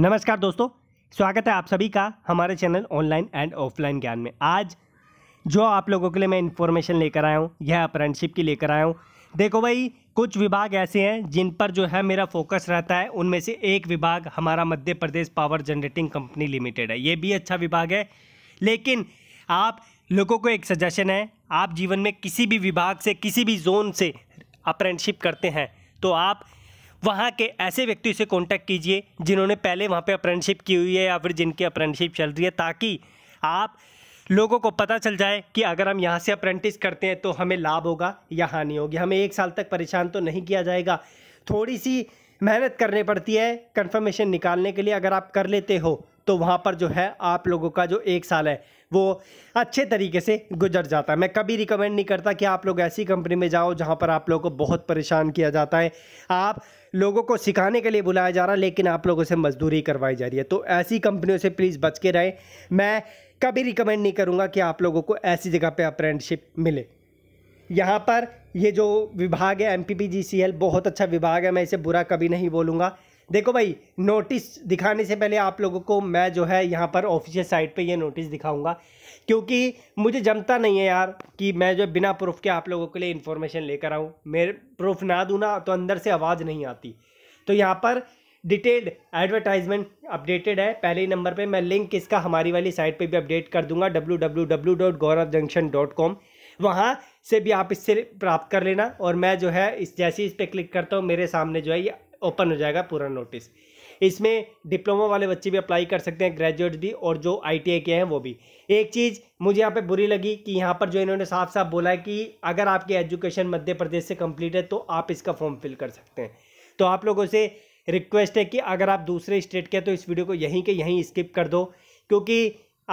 नमस्कार दोस्तों स्वागत है आप सभी का हमारे चैनल ऑनलाइन एंड ऑफलाइन ज्ञान में आज जो आप लोगों के लिए मैं इन्फॉर्मेशन लेकर आया हूँ यह अप्रेंटशिप की लेकर आया हूँ देखो भाई कुछ विभाग ऐसे हैं जिन पर जो है मेरा फोकस रहता है उनमें से एक विभाग हमारा Madhya Pradesh power generating company limited है ये भी अच्छा विभाग है लेकिन आप लोगों को एक सजेशन है आप जीवन में किसी भी विभाग से किसी भी जोन से अप्रेंटशिप करते हैं तो आप वहाँ के ऐसे व्यक्ति से कॉन्टैक्ट कीजिए जिन्होंने पहले वहाँ पर अप्रेंटशिप की हुई है या फिर जिनकी अप्रेंटशिप चल रही है ताकि आप लोगों को पता चल जाए कि अगर हम यहाँ से अप्रेंटिस करते हैं तो हमें लाभ होगा या हानि होगी हमें एक साल तक परेशान तो नहीं किया जाएगा थोड़ी सी मेहनत करनी पड़ती है कन्फर्मेशन निकालने के लिए अगर आप कर लेते हो तो वहाँ पर जो है आप लोगों का जो एक साल है वो अच्छे तरीके से गुजर जाता है मैं कभी रिकमेंड नहीं करता कि आप लोग ऐसी कंपनी में जाओ जहाँ पर आप लोगों को बहुत परेशान किया जाता है आप लोगों को सिखाने के लिए बुलाया जा रहा है लेकिन आप लोगों से मजदूरी करवाई जा रही है तो ऐसी कंपनियों से प्लीज़ बच के रहें मैं कभी रिकमेंड नहीं करूँगा कि आप लोगों को ऐसी जगह पर अप्रेंटशिप मिले यहाँ पर ये जो विभाग है एम बहुत अच्छा विभाग है मैं इसे बुरा कभी नहीं बोलूँगा देखो भाई नोटिस दिखाने से पहले आप लोगों को मैं जो है यहाँ पर ऑफिशियल साइट पे ये नोटिस दिखाऊंगा क्योंकि मुझे जमता नहीं है यार कि मैं जो बिना प्रूफ के आप लोगों के लिए इन्फॉर्मेशन लेकर आऊँ मेरे प्रूफ ना दूँ ना तो अंदर से आवाज़ नहीं आती तो यहाँ पर डिटेल्ड एडवर्टाइजमेंट अपडेटेड है पहले ही नंबर पर मैं लिंक इसका हमारी वाली साइट पर भी अपडेट कर दूंगा W W W dot Gaurav junction dot com वहाँ से भी आप इससे प्राप्त कर लेना और मैं जो है इस जैसे इस पर क्लिक करता हूँ मेरे सामने जो है ये ओपन हो जाएगा पूरा नोटिस इसमें डिप्लोमा वाले बच्चे भी अप्लाई कर सकते हैं ग्रेजुएट भी और जो आई टी के हैं वो भी एक चीज़ मुझे यहाँ पे बुरी लगी कि यहाँ पर जो इन्होंने साफ साफ बोला है कि अगर आपकी एजुकेशन मध्य प्रदेश से कंप्लीट है तो आप इसका फॉर्म फिल कर सकते हैं तो आप लोगों से रिक्वेस्ट है कि अगर आप दूसरे स्टेट के तो इस वीडियो को यहीं के यहीं स्किप कर दो क्योंकि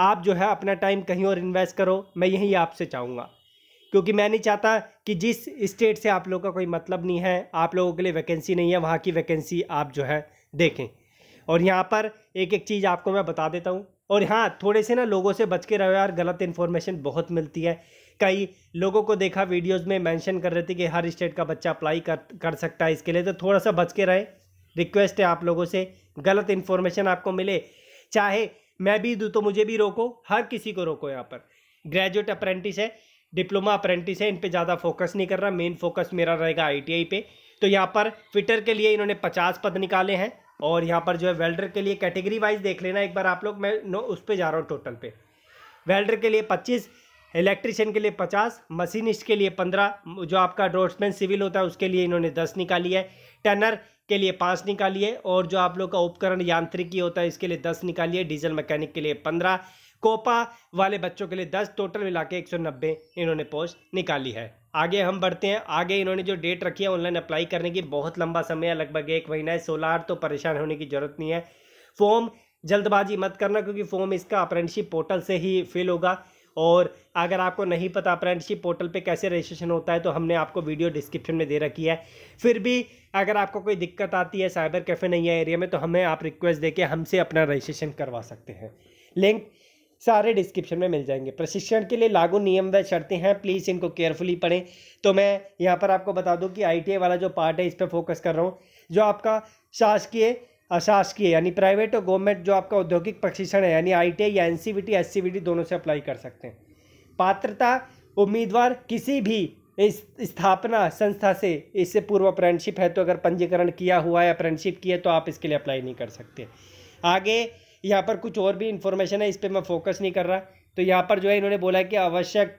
आप जो है अपना टाइम कहीं और इन्वेस्ट करो मैं यही आपसे चाहूँगा क्योंकि मैं नहीं चाहता कि जिस स्टेट से आप लोगों का कोई मतलब नहीं है आप लोगों के लिए वैकेंसी नहीं है वहाँ की वैकेंसी आप जो है देखें और यहाँ पर एक एक चीज़ आपको मैं बता देता हूँ और हाँ थोड़े से ना लोगों से बच के रहो यार गलत इन्फॉर्मेशन बहुत मिलती है कई लोगों को देखा वीडियोस में मेंशन कर रहे थे कि हर स्टेट का बच्चा अप्लाई कर कर सकता है इसके लिए तो थोड़ा सा बच के रहे रिक्वेस्ट है आप लोगों से गलत इन्फॉर्मेशन आपको मिले चाहे मैं भी दूँ तो मुझे भी रोको हर किसी को रोको यहाँ पर ग्रेजुएट अप्रेंटिस है डिप्लोमा अप्रेंटिस है इन पर ज़्यादा फोकस नहीं कर रहा मेन फोकस मेरा रहेगा आई पे तो यहाँ पर फिटर के लिए इन्होंने पचास पद निकाले हैं और यहाँ पर जो है वेल्डर के लिए कैटेगरी वाइज देख लेना एक बार आप लोग मैं नो उस पर जा रहा हूँ टोटल पे वेल्डर के लिए पच्चीस इलेक्ट्रिशियन के लिए पचास मशीनिस्ट के लिए पंद्रह जो आपका ड्रोट्समैन सिविल होता है उसके लिए इन्होंने दस निकाली है टनर के लिए पाँच निकाली है और जो आप लोग का उपकरण यांत्रिकी होता है इसके लिए दस निकाली है डीजल मैकेनिक के लिए पंद्रह कोपा वाले बच्चों के लिए दस टोटल मिला के एक इन्होंने पोस्ट निकाली है आगे हम बढ़ते हैं आगे इन्होंने जो डेट रखी है ऑनलाइन अप्लाई करने की बहुत लंबा समय है लगभग एक महीना है सोलार तो परेशान होने की जरूरत नहीं है फॉर्म जल्दबाजी मत करना क्योंकि फॉर्म इसका अप्रेंटिसशिप पोर्टल से ही फिल होगा और अगर आपको नहीं पता अप्रेंटिसशिप पोर्टल पे कैसे रजिस्ट्रेशन होता है तो हमने आपको वीडियो डिस्क्रिप्शन में दे रखी है फिर भी अगर आपको कोई दिक्कत आती है साइबर कैफ़े नहीं है एरिया में तो हमें आप रिक्वेस्ट दे के हमसे अपना रजिस्ट्रेशन करवा सकते हैं लिंक सारे डिस्क्रिप्शन में मिल जाएंगे प्रशिक्षण के लिए लागू नियम व शर्तें हैं प्लीज़ इनको केयरफुली पढ़ें तो मैं यहाँ पर आपको बता दूँ कि आई वाला जो पार्ट है इस पर फोकस कर रहा हूँ जो आपका शासकीय अशासकीय यानी प्राइवेट और गवर्नमेंट जो आपका औद्योगिक प्रशिक्षण है यानी आई या एन सी दोनों से अप्लाई कर सकते हैं पात्रता उम्मीदवार किसी भी इस स्थापना संस्था से इससे पूर्व अप्रेंटशिप है तो अगर पंजीकरण किया हुआ है अप्रेंटशिप किया तो आप इसके लिए अप्लाई नहीं कर सकते आगे यहाँ पर कुछ और भी इन्फॉर्मेशन है इस पर मैं फोकस नहीं कर रहा तो यहाँ पर जो है इन्होंने बोला कि आवश्यक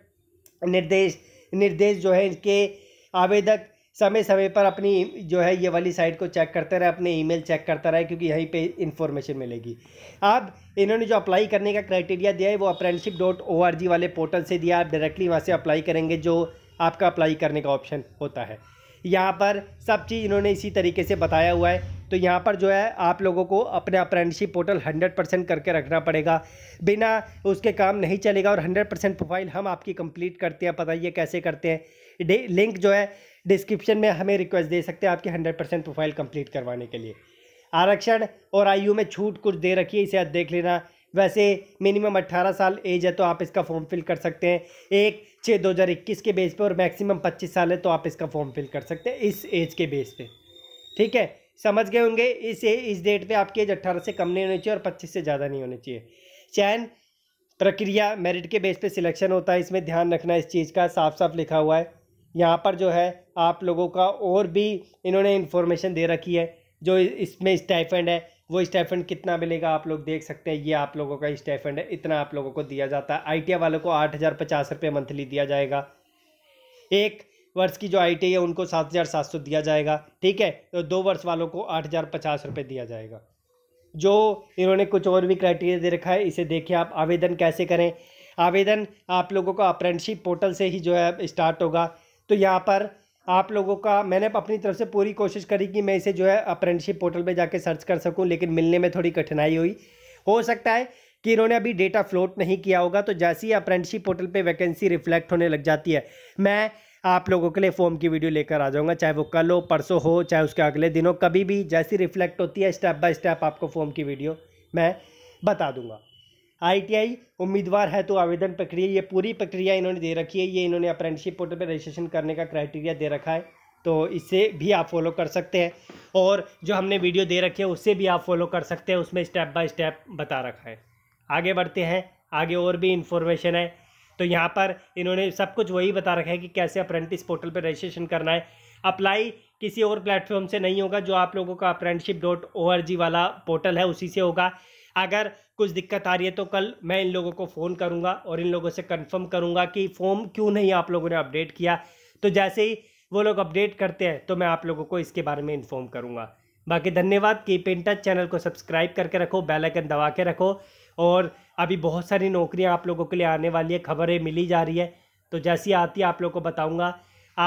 निर्देश निर्देश जो है इनके आवेदक समय समय पर अपनी जो है ये वाली साइट को चेक करते रहे अपने ईमेल चेक करता रहे क्योंकि यहीं पे इन्फॉर्मेशन मिलेगी अब इन्होंने जो अप्लाई करने का क्राइटेरिया दिया है वो apprenticeship dot O R G वाले पोर्टल से दिया आप डायरेक्टली वहाँ से अप्लाई करेंगे जो आपका अप्लाई करने का ऑप्शन होता है यहाँ पर सब चीज़ इन्होंने इसी तरीके से बताया हुआ है तो यहाँ पर जो है आप लोगों को अपने अप्रेंटिसशिप पोर्टल 100 परसेंट करके रखना पड़ेगा बिना उसके काम नहीं चलेगा और 100 परसेंट प्रोफाइल हम आपकी कंप्लीट करते हैं पता कैसे करते हैं लिंक जो है डिस्क्रिप्शन में हमें रिक्वेस्ट दे सकते हैं आपकी हंड्रेड परसेंट प्रोफाइल कंप्लीट करवाने के लिए आरक्षण और आयु में छूट कुछ दे रखी है इसे देख लेना वैसे मिनिमम 18 साल एज है तो आप इसका फॉर्म फिल कर सकते हैं एक छः इक्कीस के बेस पे और मैक्सिमम 25 साल है तो आप इसका फॉर्म फिल कर सकते हैं इस एज के बेस पे ठीक है समझ गए होंगे इस इस डेट पे आपकी एज अट्ठारह से कम नहीं होनी चाहिए और पच्चीस से ज़्यादा नहीं होनी चाहिए चयन प्रक्रिया मेरिट के बेस पे सिलेक्शन होता है इसमें ध्यान रखना इस चीज़ का साफ साफ लिखा हुआ है यहाँ पर जो है आप लोगों का और भी इन्होंने इन्फॉर्मेशन दे रखी है जो इसमें स्टाइफेंड है वो स्टैफेंड कितना मिलेगा आप लोग देख सकते हैं ये आप लोगों का स्टैफेंड है इतना आप लोगों को दिया जाता है आई वालों को आठ हज़ार पचास रुपये मंथली दिया जाएगा एक वर्ष की जो आई है उनको सात हज़ार सात सौ दिया जाएगा ठीक है तो दो वर्ष वालों को आठ हज़ार पचास रुपये दिया जाएगा जो इन्होंने कुछ और भी क्राइटेरिया दे रखा है इसे देखिए आप आवेदन कैसे करें आवेदन आप लोगों को अप्रेंटशिप पोर्टल से ही जो है स्टार्ट होगा तो यहाँ पर आप लोगों का मैंने अपनी तरफ से पूरी कोशिश करी कि मैं इसे जो है अप्रेंटिशिप पोर्टल पे जाके सर्च कर सकूं लेकिन मिलने में थोड़ी कठिनाई हुई हो सकता है कि इन्होंने अभी डेटा फ्लोट नहीं किया होगा तो जैसे ही अप्रेंटिशिप पोर्टल पे वैकेंसी रिफ्लेक्ट होने लग जाती है मैं आप लोगों के लिए फॉर्म की वीडियो लेकर आ जाऊंगा चाहे वो कल हो परसों हो चाहे उसके अगले दिनों कभी भी जैसी रिफ्लेक्ट होती है स्टेप बाय स्टेप आपको फॉर्म की वीडियो मैं बता दूंगा आईटीआई उम्मीदवार है तो आवेदन प्रक्रिया ये पूरी प्रक्रिया इन्होंने दे रखी है ये इन्होंने अप्रेंटिसशिप पोर्टल पर रजिस्ट्रेशन करने का क्राइटेरिया दे रखा है तो इससे भी आप फॉलो कर सकते हैं और जो हमने वीडियो दे रखी है उससे भी आप फॉलो कर सकते हैं उसमें स्टेप बाय स्टेप बता रखा है आगे बढ़ते हैं आगे और भी इन्फॉर्मेशन है तो यहाँ पर इन्होंने सब कुछ वही बता रखा है कि कैसे अप्रेंटिस पोर्टल पर रजिस्ट्रेशन करना है अप्लाई किसी और प्लेटफॉर्म से नहीं होगा जो आप लोगों का apprenticeship dot O R G वाला पोर्टल है उसी से होगा अगर कुछ दिक्कत आ रही है तो कल मैं इन लोगों को फ़ोन करूँगा और इन लोगों से कंफर्म करूँगा कि फॉर्म क्यों नहीं आप लोगों ने अपडेट किया तो जैसे ही वो लोग अपडेट करते हैं तो मैं आप लोगों को इसके बारे में इन्फॉर्म करूँगा बाकी धन्यवाद कीप इन टच चैनल को सब्सक्राइब करके रखो बेलाइकन दबा के रखो और अभी बहुत सारी नौकरियाँ आप लोगों के लिए आने वाली है खबरें मिली जा रही है तो जैसी आती है आप लोग को बताऊँगा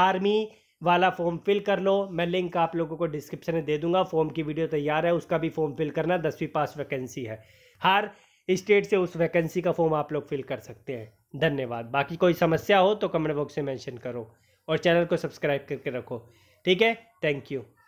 आर्मी वाला फॉर्म फिल कर लो मैं लिंक आप लोगों को डिस्क्रिप्शन में दे दूंगा फॉर्म की वीडियो तैयार है उसका भी फॉर्म फिल करना दसवीं पास वैकेंसी है हर स्टेट से उस वैकेंसी का फॉर्म आप लोग फिल कर सकते हैं धन्यवाद बाकी कोई समस्या हो तो कमेंट बॉक्स में मैंशन करो और चैनल को सब्सक्राइब करके रखो ठीक है थैंक यू